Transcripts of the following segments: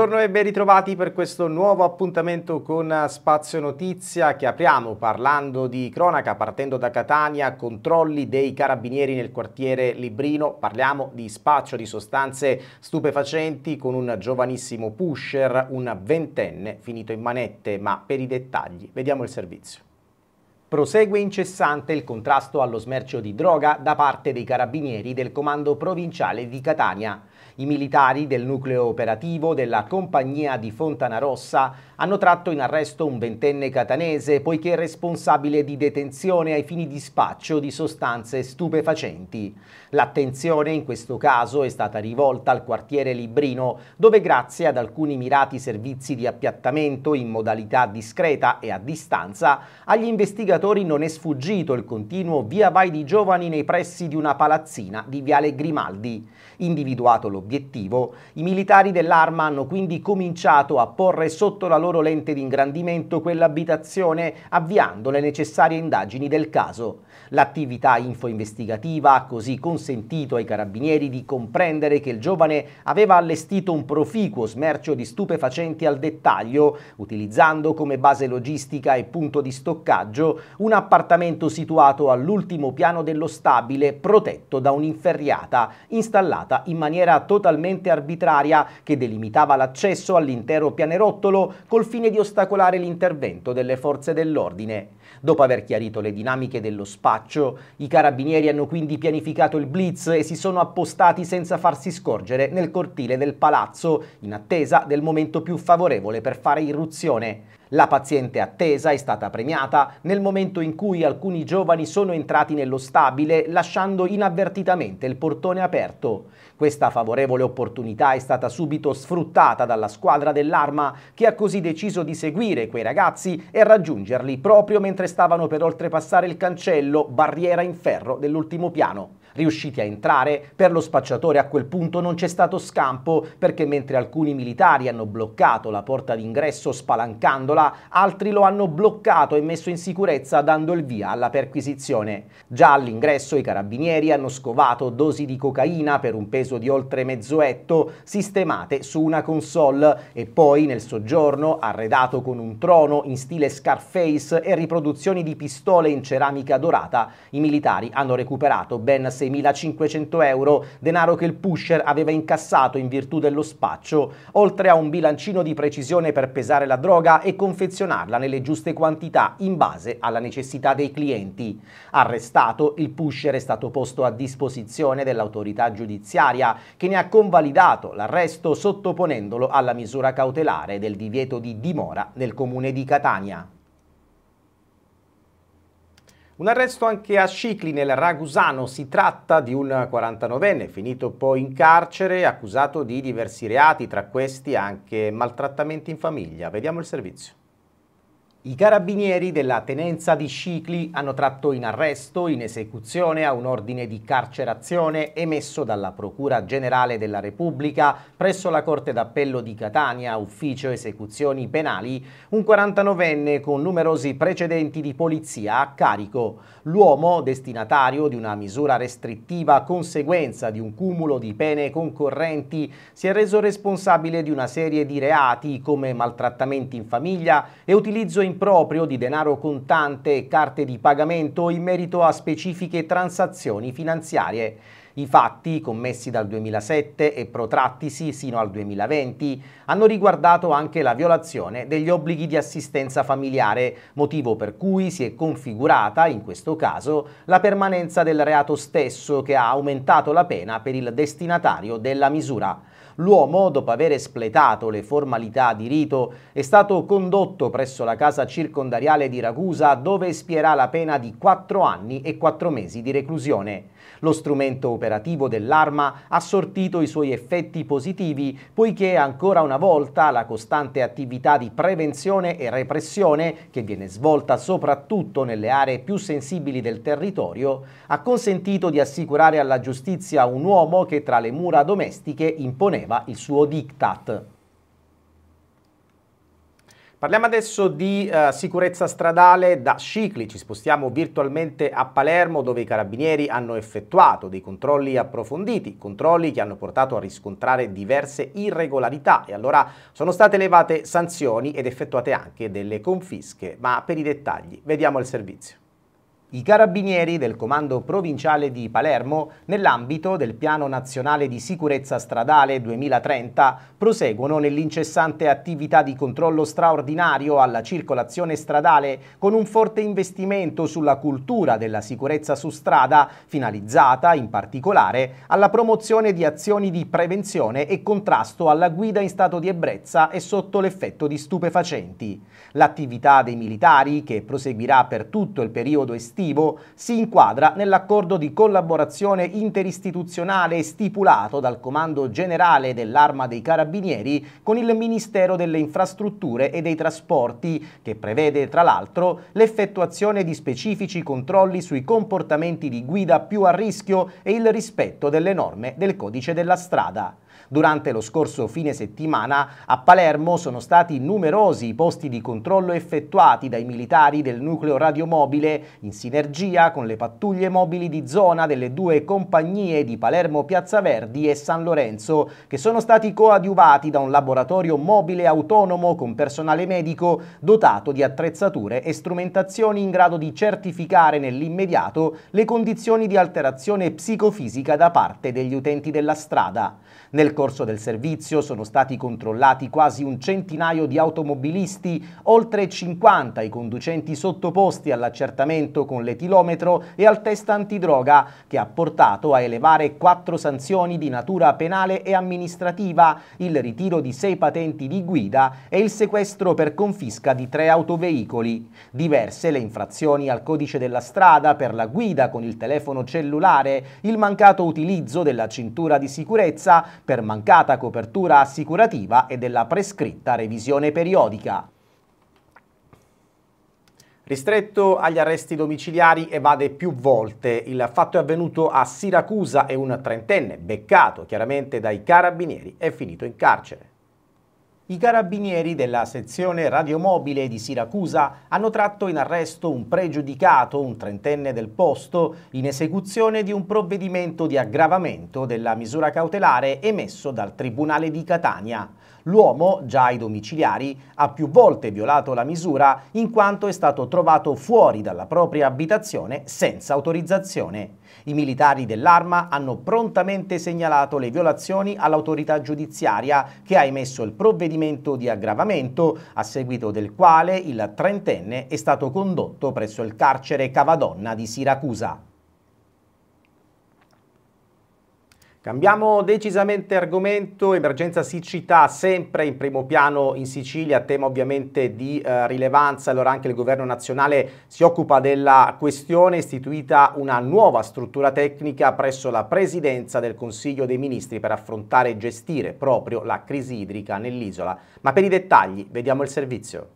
Buongiorno e ben ritrovati per questo nuovo appuntamento con Spazio Notizia che apriamo parlando di cronaca partendo da Catania, controlli dei carabinieri nel quartiere Librino, parliamo di spaccio di sostanze stupefacenti con un giovanissimo pusher, un ventenne finito in manette, ma per i dettagli vediamo il servizio. Prosegue incessante il contrasto allo smercio di droga da parte dei carabinieri del comando provinciale di Catania. I militari del nucleo operativo della compagnia di Fontanarossa hanno tratto in arresto un ventenne catanese poiché responsabile di detenzione ai fini di spaccio di sostanze stupefacenti. L'attenzione in questo caso è stata rivolta al quartiere Librino dove grazie ad alcuni mirati servizi di appiattamento in modalità discreta e a distanza agli investigatori non è sfuggito il continuo via vai di giovani nei pressi di una palazzina di Viale Grimaldi. Individuato l'obiettivo obiettivo, i militari dell'arma hanno quindi cominciato a porre sotto la loro lente di ingrandimento quell'abitazione avviando le necessarie indagini del caso. L'attività info-investigativa ha così consentito ai carabinieri di comprendere che il giovane aveva allestito un proficuo smercio di stupefacenti al dettaglio, utilizzando come base logistica e punto di stoccaggio un appartamento situato all'ultimo piano dello stabile protetto da un'inferriata installata in maniera totalmente arbitraria che delimitava l'accesso all'intero pianerottolo col fine di ostacolare l'intervento delle forze dell'ordine. Dopo aver chiarito le dinamiche dello spaccio, i carabinieri hanno quindi pianificato il blitz e si sono appostati senza farsi scorgere nel cortile del palazzo, in attesa del momento più favorevole per fare irruzione. La paziente attesa è stata premiata nel momento in cui alcuni giovani sono entrati nello stabile lasciando inavvertitamente il portone aperto. Questa favorevole opportunità è stata subito sfruttata dalla squadra dell'arma che ha così deciso di seguire quei ragazzi e raggiungerli proprio mentre stavano per oltrepassare il cancello barriera in ferro dell'ultimo piano riusciti a entrare, per lo spacciatore a quel punto non c'è stato scampo perché mentre alcuni militari hanno bloccato la porta d'ingresso spalancandola, altri lo hanno bloccato e messo in sicurezza dando il via alla perquisizione. Già all'ingresso i carabinieri hanno scovato dosi di cocaina per un peso di oltre mezzo etto sistemate su una console e poi nel soggiorno, arredato con un trono in stile Scarface e riproduzioni di pistole in ceramica dorata, i militari hanno recuperato ben 6.500 euro, denaro che il pusher aveva incassato in virtù dello spaccio, oltre a un bilancino di precisione per pesare la droga e confezionarla nelle giuste quantità in base alla necessità dei clienti. Arrestato, il pusher è stato posto a disposizione dell'autorità giudiziaria che ne ha convalidato l'arresto sottoponendolo alla misura cautelare del divieto di dimora nel comune di Catania. Un arresto anche a Scicli nel Ragusano, si tratta di un 49enne finito poi in carcere accusato di diversi reati, tra questi anche maltrattamenti in famiglia. Vediamo il servizio. I carabinieri della tenenza di Scicli hanno tratto in arresto, in esecuzione a un ordine di carcerazione emesso dalla Procura Generale della Repubblica presso la Corte d'Appello di Catania, ufficio esecuzioni penali, un 49enne con numerosi precedenti di polizia a carico. L'uomo, destinatario di una misura restrittiva conseguenza di un cumulo di pene concorrenti, si è reso responsabile di una serie di reati come maltrattamenti in famiglia e utilizzo in improprio di denaro contante e carte di pagamento in merito a specifiche transazioni finanziarie. I fatti, commessi dal 2007 e protrattisi sino al 2020, hanno riguardato anche la violazione degli obblighi di assistenza familiare, motivo per cui si è configurata, in questo caso, la permanenza del reato stesso che ha aumentato la pena per il destinatario della misura. L'uomo, dopo aver espletato le formalità di rito, è stato condotto presso la casa circondariale di Ragusa dove espierà la pena di 4 anni e 4 mesi di reclusione. Lo strumento operativo dell'arma ha sortito i suoi effetti positivi poiché ancora una volta la costante attività di prevenzione e repressione che viene svolta soprattutto nelle aree più sensibili del territorio ha consentito di assicurare alla giustizia un uomo che tra le mura domestiche imponeva faceva il suo diktat. Parliamo adesso di uh, sicurezza stradale da Scicli, ci spostiamo virtualmente a Palermo dove i carabinieri hanno effettuato dei controlli approfonditi, controlli che hanno portato a riscontrare diverse irregolarità e allora sono state elevate sanzioni ed effettuate anche delle confische, ma per i dettagli vediamo il servizio. I carabinieri del Comando Provinciale di Palermo, nell'ambito del Piano Nazionale di Sicurezza Stradale 2030, proseguono nell'incessante attività di controllo straordinario alla circolazione stradale con un forte investimento sulla cultura della sicurezza su strada, finalizzata in particolare alla promozione di azioni di prevenzione e contrasto alla guida in stato di ebbrezza e sotto l'effetto di stupefacenti. L'attività dei militari, che proseguirà per tutto il periodo estivo, estivo si inquadra nell'accordo di collaborazione interistituzionale stipulato dal Comando Generale dell'Arma dei Carabinieri con il Ministero delle Infrastrutture e dei Trasporti, che prevede tra l'altro l'effettuazione di specifici controlli sui comportamenti di guida più a rischio e il rispetto delle norme del codice della strada. Durante lo scorso fine settimana a Palermo sono stati numerosi i posti di controllo effettuati dai militari del nucleo radiomobile in sinergia con le pattuglie mobili di zona delle due compagnie di Palermo Piazza Verdi e San Lorenzo che sono stati coadiuvati da un laboratorio mobile autonomo con personale medico dotato di attrezzature e strumentazioni in grado di certificare nell'immediato le condizioni di alterazione psicofisica da parte degli utenti della strada. Nel corso del servizio sono stati controllati quasi un centinaio di automobilisti, oltre 50 i conducenti sottoposti all'accertamento con l'etilometro e al test antidroga, che ha portato a elevare quattro sanzioni di natura penale e amministrativa, il ritiro di sei patenti di guida e il sequestro per confisca di tre autoveicoli. Diverse le infrazioni al codice della strada per la guida con il telefono cellulare, il mancato utilizzo della cintura di sicurezza per mancata copertura assicurativa e della prescritta revisione periodica. Ristretto agli arresti domiciliari evade più volte. Il fatto è avvenuto a Siracusa e un trentenne, beccato chiaramente dai carabinieri, è finito in carcere. I carabinieri della sezione radiomobile di Siracusa hanno tratto in arresto un pregiudicato, un trentenne del posto, in esecuzione di un provvedimento di aggravamento della misura cautelare emesso dal Tribunale di Catania. L'uomo, già ai domiciliari, ha più volte violato la misura in quanto è stato trovato fuori dalla propria abitazione senza autorizzazione. I militari dell'arma hanno prontamente segnalato le violazioni all'autorità giudiziaria che ha emesso il provvedimento di aggravamento, a seguito del quale il trentenne è stato condotto presso il carcere Cavadonna di Siracusa. Cambiamo decisamente argomento, emergenza siccità sempre in primo piano in Sicilia, tema ovviamente di eh, rilevanza, allora anche il governo nazionale si occupa della questione, istituita una nuova struttura tecnica presso la presidenza del Consiglio dei Ministri per affrontare e gestire proprio la crisi idrica nell'isola. Ma per i dettagli vediamo il servizio.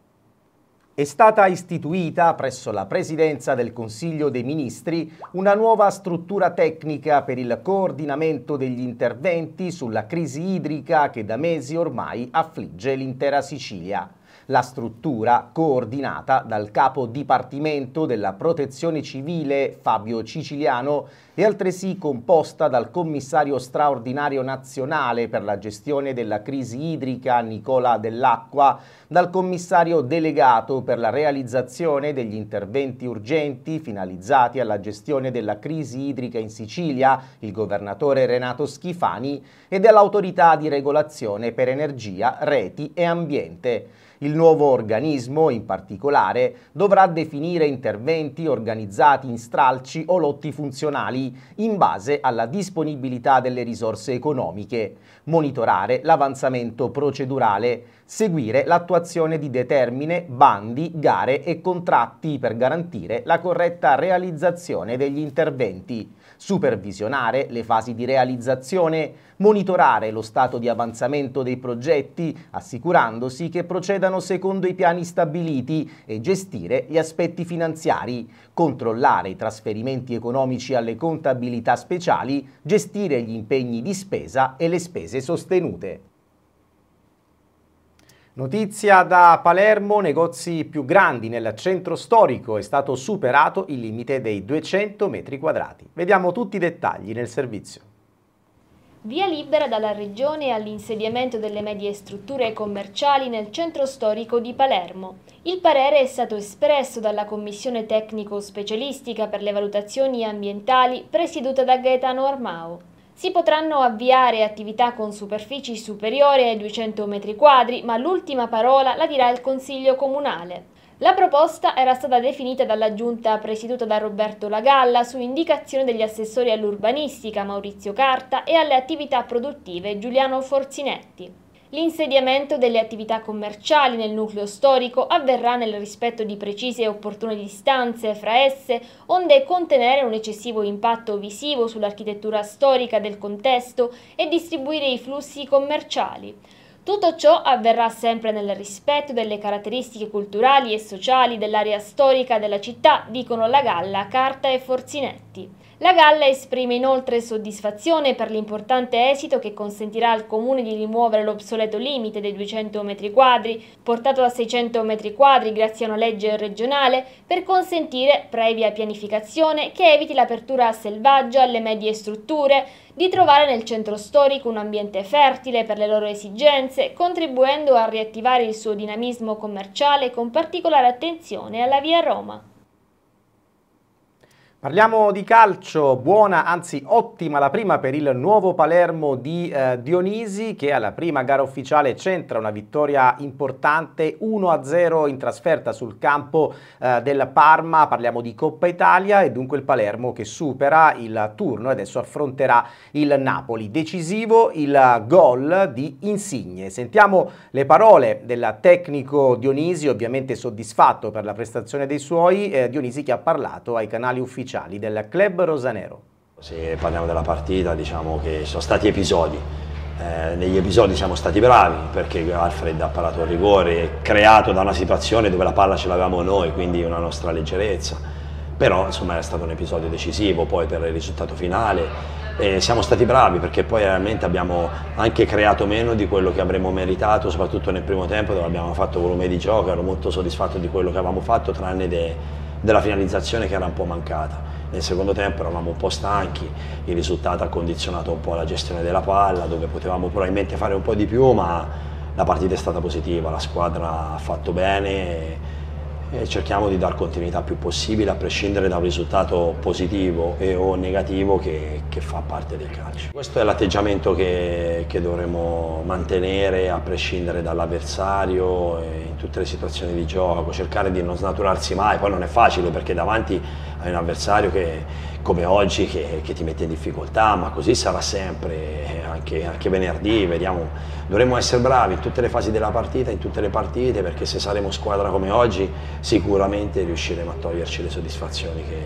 È stata istituita presso la Presidenza del Consiglio dei Ministri una nuova struttura tecnica per il coordinamento degli interventi sulla crisi idrica che da mesi ormai affligge l'intera Sicilia la struttura coordinata dal capo Dipartimento della Protezione Civile Fabio Ciciliano è altresì composta dal commissario straordinario nazionale per la gestione della crisi idrica Nicola Dell'Acqua, dal commissario delegato per la realizzazione degli interventi urgenti finalizzati alla gestione della crisi idrica in Sicilia, il governatore Renato Schifani, e dall'autorità di regolazione per energia, reti e ambiente. Il nuovo organismo, in particolare, dovrà definire interventi organizzati in stralci o lotti funzionali in base alla disponibilità delle risorse economiche, monitorare l'avanzamento procedurale, seguire l'attuazione di determine, bandi, gare e contratti per garantire la corretta realizzazione degli interventi, supervisionare le fasi di realizzazione, monitorare lo stato di avanzamento dei progetti, assicurandosi che procedano secondo i piani stabiliti e gestire gli aspetti finanziari, controllare i trasferimenti economici alle contabilità speciali, gestire gli impegni di spesa e le spese sostenute. Notizia da Palermo, negozi più grandi nel centro storico, è stato superato il limite dei 200 metri quadrati. Vediamo tutti i dettagli nel servizio. Via libera dalla Regione all'insediamento delle medie strutture commerciali nel centro storico di Palermo. Il parere è stato espresso dalla Commissione tecnico-specialistica per le valutazioni ambientali presieduta da Gaetano Armao. Si potranno avviare attività con superfici superiori ai 200 m2, ma l'ultima parola la dirà il Consiglio Comunale. La proposta era stata definita dalla giunta presieduta da Roberto Lagalla su indicazione degli assessori all'urbanistica Maurizio Carta e alle attività produttive Giuliano Forzinetti. L'insediamento delle attività commerciali nel nucleo storico avverrà nel rispetto di precise e opportune distanze fra esse, onde contenere un eccessivo impatto visivo sull'architettura storica del contesto e distribuire i flussi commerciali. Tutto ciò avverrà sempre nel rispetto delle caratteristiche culturali e sociali dell'area storica della città, dicono la Galla, Carta e Forzinetti. La Galla esprime inoltre soddisfazione per l'importante esito che consentirà al Comune di rimuovere l'obsoleto limite dei 200 m2, portato a 600 m2 grazie a una legge regionale, per consentire, previa pianificazione, che eviti l'apertura selvaggia alle medie strutture, di trovare nel centro storico un ambiente fertile per le loro esigenze, contribuendo a riattivare il suo dinamismo commerciale con particolare attenzione alla via Roma. Parliamo di calcio, buona, anzi ottima la prima per il nuovo Palermo di eh, Dionisi che alla prima gara ufficiale centra una vittoria importante 1-0 in trasferta sul campo eh, del Parma, parliamo di Coppa Italia e dunque il Palermo che supera il turno e adesso affronterà il Napoli. Decisivo il gol di Insigne. Sentiamo le parole del tecnico Dionisi, ovviamente soddisfatto per la prestazione dei suoi, eh, Dionisi che ha parlato ai canali ufficiali ufficiali del club rosanero. Se parliamo della partita diciamo che sono stati episodi, eh, negli episodi siamo stati bravi perché Alfred ha parlato a rigore, creato da una situazione dove la palla ce l'avevamo noi, quindi una nostra leggerezza. Però insomma è stato un episodio decisivo poi per il risultato finale. E siamo stati bravi perché poi realmente abbiamo anche creato meno di quello che avremmo meritato, soprattutto nel primo tempo dove abbiamo fatto volume di gioco, ero molto soddisfatto di quello che avevamo fatto tranne dei della finalizzazione che era un po' mancata. Nel secondo tempo eravamo un po' stanchi, il risultato ha condizionato un po' la gestione della palla, dove potevamo probabilmente fare un po' di più, ma la partita è stata positiva, la squadra ha fatto bene e cerchiamo di dar continuità più possibile a prescindere da un risultato positivo e o negativo che, che fa parte del calcio. Questo è l'atteggiamento che, che, dovremo mantenere a prescindere dall'avversario in tutte le situazioni di gioco, cercare di non snaturarsi mai, poi non è facile perché davanti hai un avversario che come oggi che, che, ti mette in difficoltà, ma così sarà sempre, eh, anche, anche, venerdì, vediamo, dovremo essere bravi in tutte le fasi della partita, in tutte le partite, perché se saremo squadra come oggi sicuramente riusciremo a toglierci le soddisfazioni che,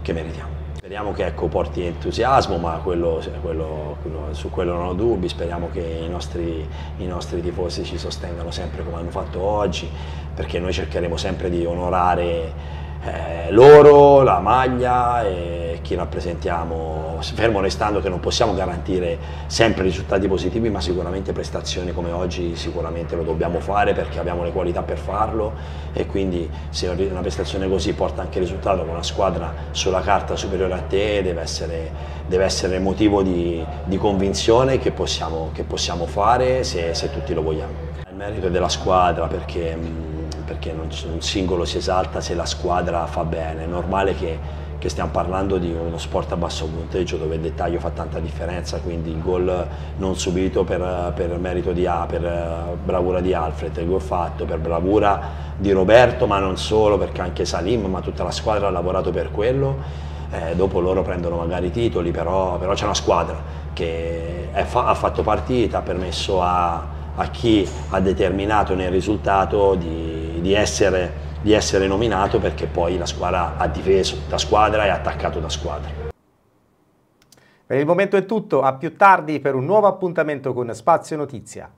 che meritiamo. Speriamo che ecco, porti entusiasmo, ma quello, quello, quello, su quello non ho dubbi, speriamo che i nostri, i nostri tifosi ci sostengano sempre come hanno fatto oggi, perché noi cercheremo sempre di onorare eh, loro, la maglia e chi rappresentiamo, fermo restando che non possiamo garantire sempre risultati positivi, ma sicuramente prestazioni come oggi sicuramente lo dobbiamo fare perché abbiamo le qualità per farlo e quindi se una prestazione così porta anche risultato con una squadra sulla carta superiore a te deve essere, deve essere motivo di, di, convinzione che possiamo, che possiamo fare se, se tutti lo vogliamo. Il merito della squadra perché perché non, un singolo si esalta se la squadra fa bene, è normale che, che stiamo parlando di uno sport a basso punteggio dove il dettaglio fa tanta differenza, quindi il gol non subito per, per merito di A, per eh, bravura di Alfred, il gol fatto per bravura di Roberto, ma non solo, perché anche Salim, ma tutta la squadra ha lavorato per quello. Eh, dopo loro prendono magari i titoli, però, però c'è una squadra che fa, ha fatto partita, ha permesso a, a chi ha determinato nel risultato di, di, essere, di essere nominato perché poi la squadra ha difeso da squadra e attaccato da squadra. Per il momento è tutto, a più tardi per un nuovo appuntamento con Spazio Notizia.